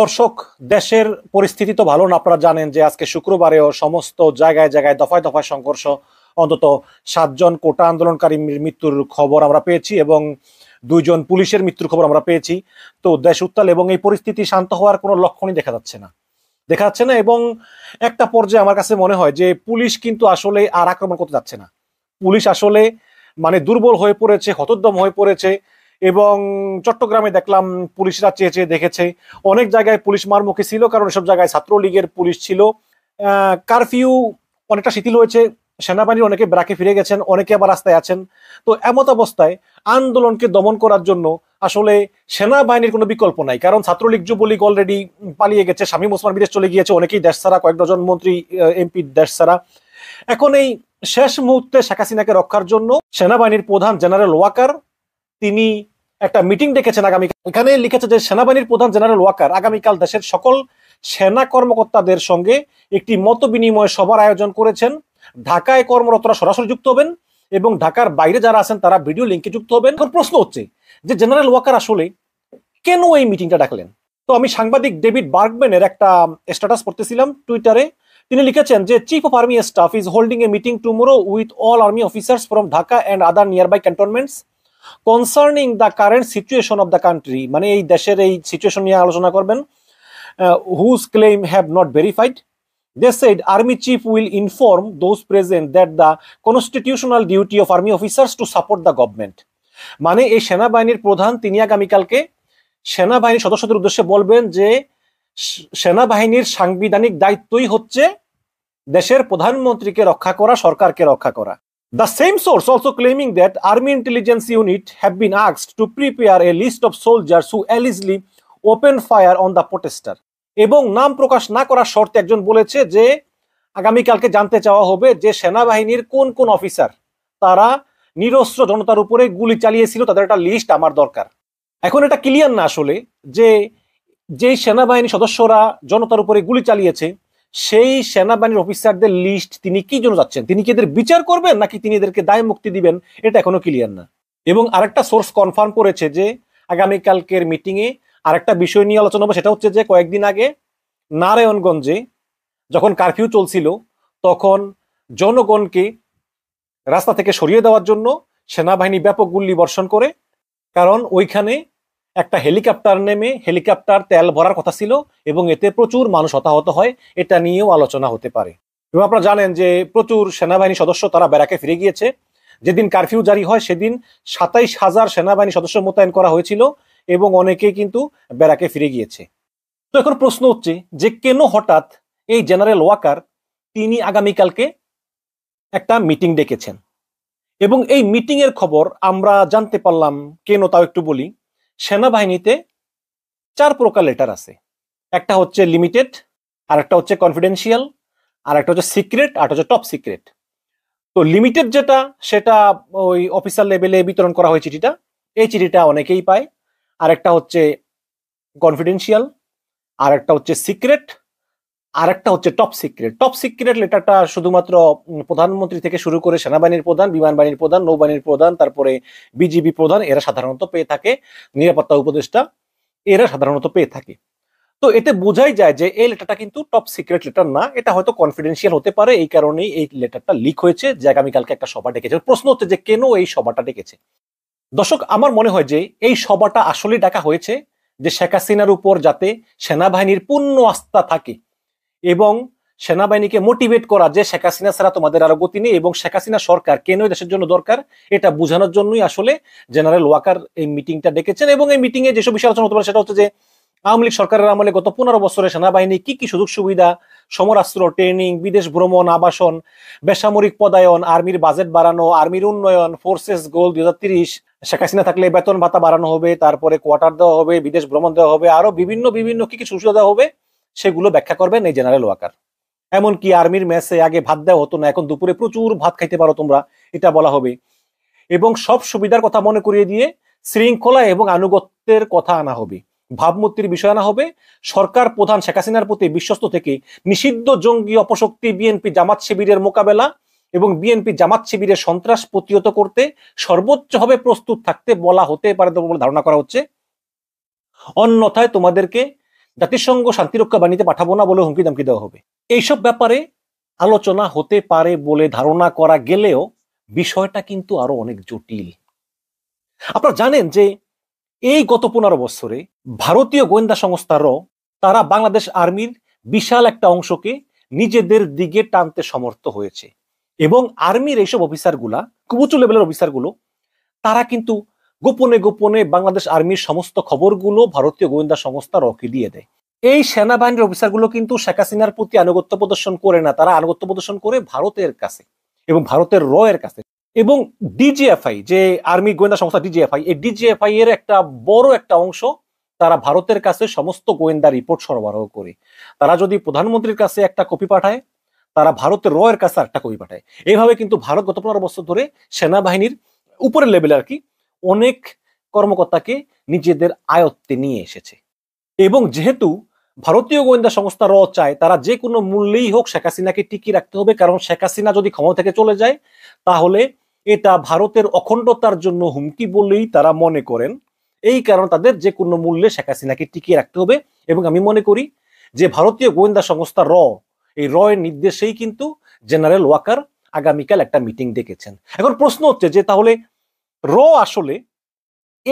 দর্শক দেশের পরিস্থিতি তো ভালো না আপনারা জানেন যে আজকে শুক্রবারেও সমস্ত জায়গায় জায়গায় দফায় দফায় সংঘর্ষ অন্তত সাতজন কোটা আন্দোলনকারী মৃত্যুর খবর আমরা পেয়েছি এবং দুইজন পুলিশের মৃত্যুর খবর আমরা পেয়েছি তো দেশ উত্তাল এবং এই পরিস্থিতি শান্ত হওয়ার কোনো লক্ষণই দেখা যাচ্ছে না দেখা যাচ্ছে না এবং একটা পর্যায়ে আমার কাছে মনে হয় যে পুলিশ কিন্তু আসলে আর আক্রমণ করতে যাচ্ছে না পুলিশ আসলে মানে দুর্বল হয়ে পড়েছে হতোদ্যম হয়ে পড়েছে এবং চট্টগ্রামে দেখলাম পুলিশরা চেয়ে চেয়ে দেখেছে অনেক জায়গায় পুলিশ মারমুখী ছিল কারণ সব জায়গায় ছাত্রলীগের পুলিশ ছিল কারফিউ অনেকটা শিথিল হয়েছে সেনাবাহিনীর অনেকে ব্রাকে ফিরে গেছেন অনেকে আবার রাস্তায় আছেন তো এমত অবস্থায় আন্দোলনকে দমন করার জন্য আসলে সেনাবাহিনীর কোনো বিকল্প নাই কারণ ছাত্রলীগ যুবলীগ অলরেডি পালিয়ে গেছে স্বামী মুসলমান বিদেশ চলে গিয়েছে অনেকেই দেশ ছাড়া কয়েক ডজন মন্ত্রী এমপি দেশ ছাড়া এখন এই শেষ মুহূর্তে শেখ হাসিনাকে রক্ষার জন্য সেনাবাহিনীর প্রধান জেনারেল ওয়াকার তিনি একটা মিটিং ডেকেছেন আগামী এখানে লিখেছে যে সেনাবাহিনীর প্রধান জেনারেল ওয়াকার আগামীকাল দেশের সকল সেনা কর্মকর্তাদের সঙ্গে একটি মত বিনিময় সভার আয়োজন করেছেন ঢাকায় কর্মরতরা সরাসরি যুক্ত হবেন এবং ঢাকার বাইরে যারা আছেন তারা ভিডিও লিঙ্কে যুক্ত হবেন এখন প্রশ্ন হচ্ছে যে জেনারেল ওয়াকার আসলে কেন এই মিটিংটা ডাকলেন তো আমি সাংবাদিক ডেভিড বার্গম্যানের একটা স্ট্যাটাস পড়তেছিলাম টুইটারে তিনি লিখেছেন যে chief of army staff is holding a meeting tomorrow with all army officers from Dhaka and other nearby cantonments concerning the current situation of the country মানে এই দেশের এই সিচুয়েশন নিয়ে আলোচনা করবেন whose claim have not verified they said army chief will inform those present that the constitutional duty of army officers to support the government মানে এই সেনাবাহিনীর প্রধান তিনি আগামীকালকে সেনাবাহিনীর সদস্যদের উদ্দেশ্যে বলবেন যে সেনাবাহিনীর সাংবিধানিক দায়িত্বই হচ্ছে দেশের প্রধানমন্ত্রীকে রক্ষা করা সরকারকে রক্ষা করা The same source also claiming that army intelligence unit have been asked to prepare a list of soldiers who allegedly opened fire on the protester এবং নাম প্রকাশ না করার শর্তে একজন বলেছে যে আগামীকালকে জানতে চাওয়া হবে যে সেনাবাহিনীর কোন কোন অফিসার তারা নিরস্ত্র জনতার উপরে গুলি চালিয়েছিল তাদের একটা লিস্ট আমার দরকার এখন এটা ক্লিয়ার না আসলে যে যেই সেনাবাহিনী সদস্যরা জনতার উপরে গুলি চালিয়েছে সেই সেনাবাহিনীর অফিসারদের লিস্ট তিনি কি জন্য যাচ্ছেন তিনি কি এদের বিচার করবেন নাকি তিনি এদেরকে দায় মুক্তি দিবেন এটা এখনো ক্লিয়ার না এবং আরেকটা সোর্স কনফার্ম করেছে যে আগামীকালকের মিটিংয়ে আরেকটা বিষয় নিয়ে আলোচনা হবে সেটা হচ্ছে যে কয়েকদিন আগে নারায়ণগঞ্জে যখন কারফিউ চলছিল তখন জনগণকে রাস্তা থেকে সরিয়ে দেওয়ার জন্য সেনাবাহিনী ব্যাপক গুল্লি বর্ষণ করে কারণ ওইখানে একটা হেলিকপ্টার নেমে হেলিকপ্টার তেল ভরার কথা ছিল এবং এতে প্রচুর মানুষ হতাহত হয় এটা নিয়েও আলোচনা হতে পারে এবং আপনারা জানেন যে প্রচুর সেনাবাহিনী সদস্য তারা ব্যারাকে ফিরে গিয়েছে যেদিন কারফিউ জারি হয় সেদিন সাতাইশ হাজার সেনাবাহিনী সদস্য মোতায়েন করা হয়েছিল এবং অনেকেই কিন্তু ব্যারাকে ফিরে গিয়েছে তো এখন প্রশ্ন হচ্ছে যে কেন হঠাৎ এই জেনারেল ওয়াকার তিনি আগামীকালকে একটা মিটিং ডেকেছেন এবং এই মিটিংয়ের খবর আমরা জানতে পারলাম কেন তাও একটু বলি সেনাবাহিনীতে চার প্রকার লেটার আছে একটা হচ্ছে লিমিটেড আর একটা হচ্ছে কনফিডেন্সিয়াল আর একটা হচ্ছে সিক্রেট আর হচ্ছে টপ সিক্রেট তো লিমিটেড যেটা সেটা ওই অফিসার লেভেলে বিতরণ করা হয় চিঠিটা এই চিঠিটা অনেকেই পায় আর একটা হচ্ছে কনফিডেন্সিয়াল আর একটা হচ্ছে সিক্রেট আর একটা হচ্ছে টপ সিক্রেট টপ সিক্রেট লেটারটা শুধুমাত্র প্রধানমন্ত্রী থেকে শুরু করে সেনাবাহিনীর প্রধান বিমান বাহিনীর প্রধান নৌবাহিনীর প্রধান তারপরে বিজিবি প্রধান এরা সাধারণত পেয়ে থাকে নিরাপত্তা উপদেষ্টা এরা সাধারণত পেয়ে থাকে তো এতে বোঝাই যায় যে এই লেটারটা কিন্তু টপ সিক্রেট লেটার না এটা হয়তো কনফিডেন্সিয়াল হতে পারে এই কারণেই এই লেটারটা লিক হয়েছে যে আগামীকালকে একটা সভা ডেকেছে প্রশ্ন হচ্ছে যে কেন এই সভাটা ডেকেছে দর্শক আমার মনে হয় যে এই সভাটা আসলে ডাকা হয়েছে যে শেখ হাসিনার উপর যাতে সেনাবাহিনীর পূর্ণ আস্থা থাকে এবং সেনাবাহিনীকে মোটিভেট করা যে শেখ হাসিনা ছাড়া তোমাদের আরো গতি নেই এবং শেখ হাসিনা সরকার কেন দেশের জন্য দরকার এটা বোঝানোর জন্যই আসলে জেনারেল ওয়াকার এই মিটিংটা ডেকেছেন এবং এই মিটিংয়ে যেসব বিষয় আলোচনা হতে পারে সেটা হচ্ছে যে আওয়ামী লীগ সরকারের আমলে গত পনেরো বছরে সেনাবাহিনী কি কি সুযোগ সুবিধা সমরাস্ত্র ট্রেনিং বিদেশ ভ্রমণ আবাসন বেসামরিক পদায়ন আর্মির বাজেট বাড়ানো আর্মির উন্নয়ন ফোর্সেস গোল দুই হাজার তিরিশ শেখ হাসিনা থাকলে বেতন ভাতা বাড়ানো হবে তারপরে কোয়ার্টার দেওয়া হবে বিদেশ ভ্রমণ দেওয়া হবে আরো বিভিন্ন বিভিন্ন কি কি সুবিধা দেওয়া হবে সেগুলো ব্যাখ্যা করবেন এই জেনারেল ওয়াকার এমনকি আর্মির ম্যাচে আগে ভাত দেওয়া হতো না এখন দুপুরে প্রচুর ভাত খাইতে পারো তোমরা এটা বলা হবে এবং সব সুবিধার কথা মনে করিয়ে দিয়ে শৃঙ্খলা এবং আনুগত্যের কথা আনা হবে ভাবমূর্তির বিষয় আনা হবে সরকার প্রধান শেখ হাসিনার প্রতি বিশ্বস্ত থেকে নিষিদ্ধ জঙ্গি অপশক্তি বিএনপি জামাত শিবিরের মোকাবেলা এবং বিএনপি জামাত শিবিরের সন্ত্রাস প্রতিহত করতে সর্বোচ্চভাবে প্রস্তুত থাকতে বলা হতে পারে বলে ধারণা করা হচ্ছে অন্যথায় তোমাদেরকে জাতিসংঘ শান্তিরক্ষা বাণীতে পাঠাবো না বলে হুমকি দামকি দেওয়া হবে এইসব ব্যাপারে আলোচনা হতে পারে বলে ধারণা করা গেলেও বিষয়টা কিন্তু আরো অনেক জটিল আপনারা জানেন যে এই গত পনেরো বছরে ভারতীয় গোয়েন্দা সংস্থারও তারা বাংলাদেশ আর্মির বিশাল একটা অংশকে নিজেদের দিকে টানতে সমর্থ হয়েছে এবং আর্মির এইসব অফিসারগুলা কুবুচু লেভেলের অফিসারগুলো তারা কিন্তু গোপনে গোপনে বাংলাদেশ আর্মির সমস্ত খবরগুলো ভারতীয় গোয়েন্দা সংস্থা রকি দিয়ে দেয় এই সেনাবাহিনীর অফিসারগুলো কিন্তু শেখ হাসিনার প্রতি আনুগত্য প্রদর্শন করে না তারা আনুগত্য প্রদর্শন করে ভারতের কাছে এবং ভারতের র এর কাছে এবং ডিজিএফআই যে আর্মি গোয়েন্দা সংস্থা ডিজিএফআই এই ডিজিএফআই এর একটা বড় একটা অংশ তারা ভারতের কাছে সমস্ত গোয়েন্দা রিপোর্ট সরবরাহ করে তারা যদি প্রধানমন্ত্রীর কাছে একটা কপি পাঠায় তারা ভারতের র এর কাছে একটা কপি পাঠায় এইভাবে কিন্তু ভারত গত পনেরো বছর ধরে সেনাবাহিনীর উপরের লেভেল আর কি অনেক কর্মকর্তাকে নিজেদের আয়ত্তে নিয়ে এসেছে এবং যেহেতু ভারতীয় গোয়েন্দা সংস্থা র চায় তারা যে কোনো মূল্যেই হোক শেখ হাসিনাকে টিকিয়ে রাখতে হবে কারণ শেখ হাসিনা যদি ক্ষমতা থেকে চলে যায় তাহলে এটা ভারতের অখণ্ডতার জন্য হুমকি বলেই তারা মনে করেন এই কারণ তাদের যে কোনো মূল্যে শেখ হাসিনাকে টিকিয়ে রাখতে হবে এবং আমি মনে করি যে ভারতীয় গোয়েন্দা সংস্থা র এই র এর নির্দেশেই কিন্তু জেনারেল ওয়াকার আগামীকাল একটা মিটিং ডেকেছেন এখন প্রশ্ন হচ্ছে যে তাহলে র আসলে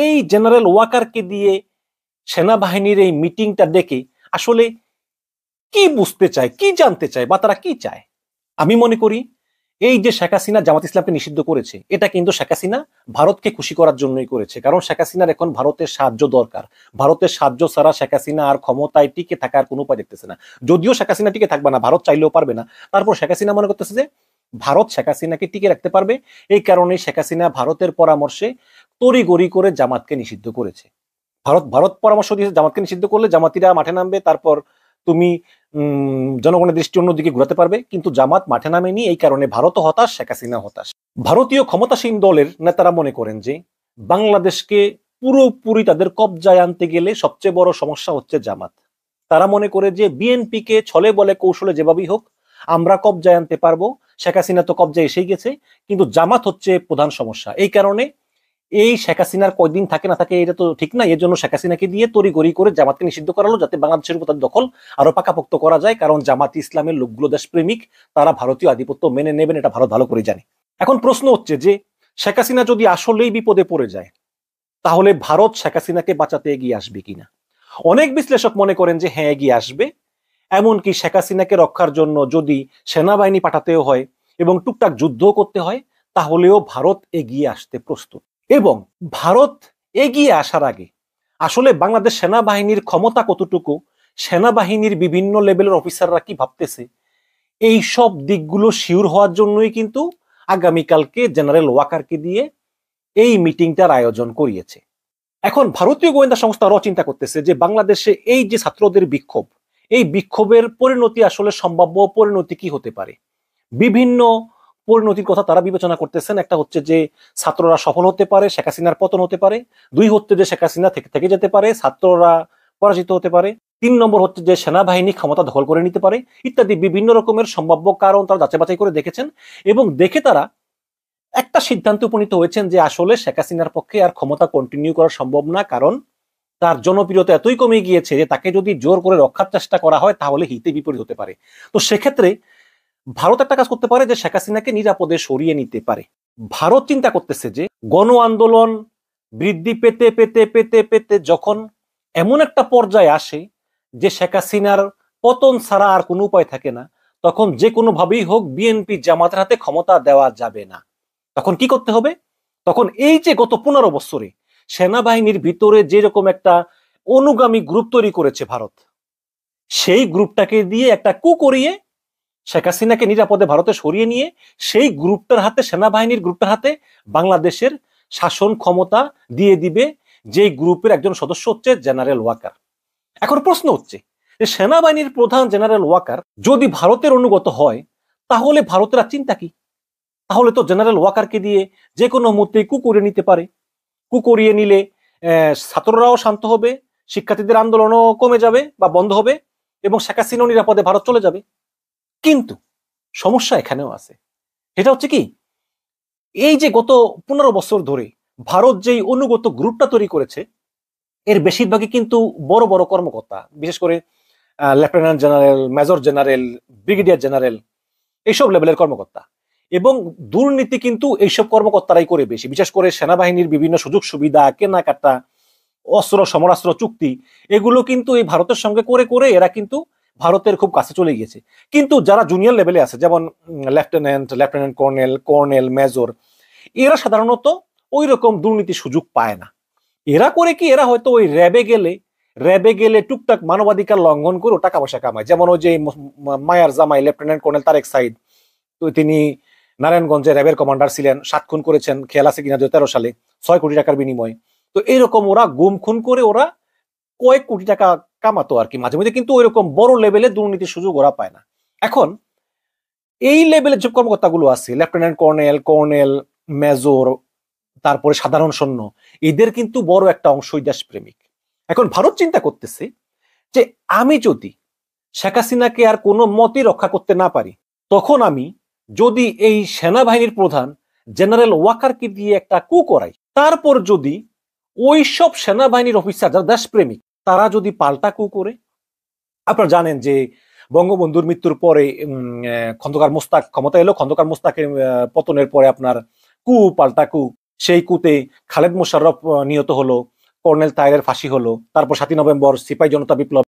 এই জেনারেল ওয়াকারকে দিয়ে সেনাবাহিনীর এই মিটিংটা দেখে আসলে কি বুঝতে চায় কি জানতে চায় বা তারা কি চায় আমি মনে করি এই যে শেখ হাসিনা জামাত ইসলামকে নিষিদ্ধ করেছে এটা কিন্তু শেখ হাসিনা ভারতকে খুশি করার জন্যই করেছে কারণ শেখ হাসিনার এখন ভারতের সাহায্য দরকার ভারতের সাহায্য ছাড়া শেখ হাসিনা আর ক্ষমতায় টিকে থাকার কোনো উপায় দেখতেছে না যদিও শেখ হাসিনা টিকে থাকবে না ভারত চাইলেও পারবে না তারপর শেখ হাসিনা মনে করতেছে যে ভারত শেখ হাসিনাকে টিকে রাখতে পারবে এই কারণে শেখ হাসিনা ভারতের পরামর্শে তড়িগড়ি করে জামাতকে নিষিদ্ধ করেছে ভারত ভারত পরামর্শ দিয়েছে জামাতকে নিষিদ্ধ করলে জামাতিরা মাঠে নামবে তারপর তুমি জনগণের দৃষ্টি অন্যদিকে ঘুরাতে পারবে কিন্তু জামাত মাঠে নামেনি এই কারণে ভারত হতাশ শেখ হাসিনা হতাশ ভারতীয় ক্ষমতাসীন দলের নেতারা মনে করেন যে বাংলাদেশকে পুরোপুরি তাদের কবজায় আনতে গেলে সবচেয়ে বড় সমস্যা হচ্ছে জামাত তারা মনে করে যে বিএনপিকে ছলে বলে কৌশলে যেভাবেই হোক আমরা কবজায় আনতে পারবো শেখ হাসিনা তো কবজে এসেই গেছে কিন্তু জামাত হচ্ছে প্রধান সমস্যা এই কারণে এই শেখ হাসিনার কয়দিন থাকে না থাকে এটা তো ঠিক না এর জন্য শেখ হাসিনাকে দিয়ে তড়িগড়ি করে জামাতকে নিষিদ্ধ করালো যাতে বাংলাদেশের উপর তার দখল আরো পাকাপোক্ত করা যায় কারণ জামাত ইসলামের লোকগুলো দেশপ্রেমিক তারা ভারতীয় আধিপত্য মেনে নেবেন এটা ভারত ভালো করে জানে এখন প্রশ্ন হচ্ছে যে শেখ হাসিনা যদি আসলেই বিপদে পড়ে যায় তাহলে ভারত শেখ হাসিনাকে বাঁচাতে এগিয়ে আসবে কিনা অনেক বিশ্লেষক মনে করেন যে হ্যাঁ এগিয়ে আসবে এমনকি শেখ হাসিনাকে রক্ষার জন্য যদি সেনাবাহিনী পাঠাতেও হয় এবং টুকটাক যুদ্ধও করতে হয় তাহলেও ভারত এগিয়ে আসতে প্রস্তুত এবং ভারত এগিয়ে আসার আগে আসলে বাংলাদেশ সেনাবাহিনীর ক্ষমতা কতটুকু সেনাবাহিনীর বিভিন্ন লেভেলের অফিসাররা কি ভাবতেছে এই সব দিকগুলো শিওর হওয়ার জন্যই কিন্তু আগামীকালকে জেনারেল ওয়াকারকে দিয়ে এই মিটিংটার আয়োজন করিয়েছে এখন ভারতীয় গোয়েন্দা সংস্থা আরও চিন্তা করতেছে যে বাংলাদেশে এই যে ছাত্রদের বিক্ষোভ এই বিক্ষোভের পরিণতি আসলে সম্ভাব্য পরিণতি কি হতে পারে বিভিন্ন পরিণতির কথা তারা বিবেচনা করতেছেন একটা হচ্ছে যে ছাত্ররা সফল হতে পারে শেখ হাসিনার পতন হতে পারে দুই হচ্ছে যে শেখ হাসিনা থেকে থেকে যেতে পারে ছাত্ররা পরাজিত হতে পারে তিন নম্বর হচ্ছে যে সেনাবাহিনী ক্ষমতা দখল করে নিতে পারে ইত্যাদি বিভিন্ন রকমের সম্ভাব্য কারণ তারা যাচাই বাছাই করে দেখেছেন এবং দেখে তারা একটা সিদ্ধান্তে উপনীত হয়েছেন যে আসলে শেখ হাসিনার পক্ষে আর ক্ষমতা কন্টিনিউ করা সম্ভব না কারণ তার জনপ্রিয়তা এতই কমে গিয়েছে যে তাকে যদি জোর করে রক্ষার চেষ্টা করা হয় তাহলে হিতে বিপরীত হতে পারে তো সেক্ষেত্রে ভারত একটা কাজ করতে পারে যে শেখ হাসিনাকে নিরাপদে সরিয়ে নিতে পারে ভারত চিন্তা করতেছে যে গণ আন্দোলন বৃদ্ধি পেতে পেতে পেতে পেতে যখন এমন একটা পর্যায়ে আসে যে শেখ হাসিনার পতন ছাড়া আর কোনো উপায় থাকে না তখন যে কোনোভাবেই হোক বিএনপি জামাতের হাতে ক্ষমতা দেওয়া যাবে না তখন কি করতে হবে তখন এই যে গত পনেরো বছরে সেনাবাহিনীর ভিতরে যেরকম একটা অনুগামী গ্রুপ তৈরি করেছে ভারত সেই গ্রুপটাকে দিয়ে একটা কু করিয়ে শেখ হাসিনাকে নিরাপদে ভারতে সরিয়ে নিয়ে সেই গ্রুপটার হাতে সেনাবাহিনীর গ্রুপটার হাতে বাংলাদেশের শাসন ক্ষমতা দিয়ে দিবে যেই গ্রুপের একজন সদস্য হচ্ছে জেনারেল ওয়াকার এখন প্রশ্ন হচ্ছে যে সেনাবাহিনীর প্রধান জেনারেল ওয়াকার যদি ভারতের অনুগত হয় তাহলে ভারতের চিন্তা কি তাহলে তো জেনারেল ওয়াকারকে দিয়ে যে কোনো মুহূর্তে কু করে নিতে পারে একটু করিয়ে নিলে ছাত্ররাও শান্ত হবে শিক্ষার্থীদের আন্দোলনও কমে যাবে বা বন্ধ হবে এবং শেখ হাসিনাও নিরাপদে ভারত চলে যাবে কিন্তু সমস্যা এখানেও আছে সেটা হচ্ছে কি এই যে গত পনেরো বছর ধরে ভারত যেই অনুগত গ্রুপটা তৈরি করেছে এর বেশিরভাগই কিন্তু বড় বড় কর্মকর্তা বিশেষ করে lieutenant general major general brigadier general এইসব লেভেলের কর্মকর্তা এবং দুর্নীতি কিন্তু এইসব কর্মকর্তারাই করে বেশি বিশেষ করে সেনাবাহিনীর বিভিন্ন সুযোগ সুবিধা কেনাকাটা অস্ত্র সমরাস্ত্র চুক্তি এগুলো কিন্তু এই ভারতের সঙ্গে করে করে এরা কিন্তু ভারতের খুব কাছে চলে গিয়েছে কিন্তু যারা জুনিয়র লেভেলে আছে যেমন lieutenant lieutenant colonel colonel major এরা সাধারণত ওই রকম দুর্নীতির সুযোগ পায় না এরা করে কি এরা হয়তো ওই র্যাবে গেলে র্যাবে গেলে টুকটাক মানবাধিকার লঙ্ঘন করে টাকা পয়সা কামায় যেমন ওই যে মায়ার জামাই লেফটেন্যান্ট কর্নেল তারেক সাইদ তো তিনি নারায়ণগঞ্জে র্যাবের কমান্ডার ছিলেন সাত খুন করেছেন খেয়াল আছে কিনা তেরো সালে ছয় কোটি টাকার বিনিময়ে তো এইরকম ওরা গুম খুন করে ওরা কয়েক কোটি টাকা কামাতো আর কি মাঝে মধ্যে কিন্তু ওইরকম বড় লেভেলে দুর্নীতির সুযোগ ওরা পায় না এখন এই লেভেলের যে কর্মকর্তাগুলো আছে লেফটেন্যান্ট কর্নেল কর্নেল মেজর তারপরে সাধারণ সৈন্য এদের কিন্তু বড় একটা অংশই দেশপ্রেমিক এখন ভারত চিন্তা করতেছে যে আমি যদি শেখ হাসিনাকে আর কোনো মতই রক্ষা করতে না পারি তখন আমি যদি এই সেনাবাহিনীর প্রধান জেনারেল ওয়াকারকে দিয়ে একটা কু করাই তারপর যদি ওই সব সেনাবাহিনীর অফিসার যারা দেশপ্রেমিক তারা যদি পাল্টা কু করে আপনারা জানেন যে বঙ্গবন্ধুর মৃত্যুর পরে খন্দকার মোস্তাক ক্ষমতা এলো খন্দকার মোস্তাকের পতনের পরে আপনার কু পাল্টা কু সেই কুতে খালেদ মোশাররফ নিহত হলো কর্নেল তায়ের ফাঁসি হলো তারপর সাতই নভেম্বর সিপাহী জনতা বিপ্লব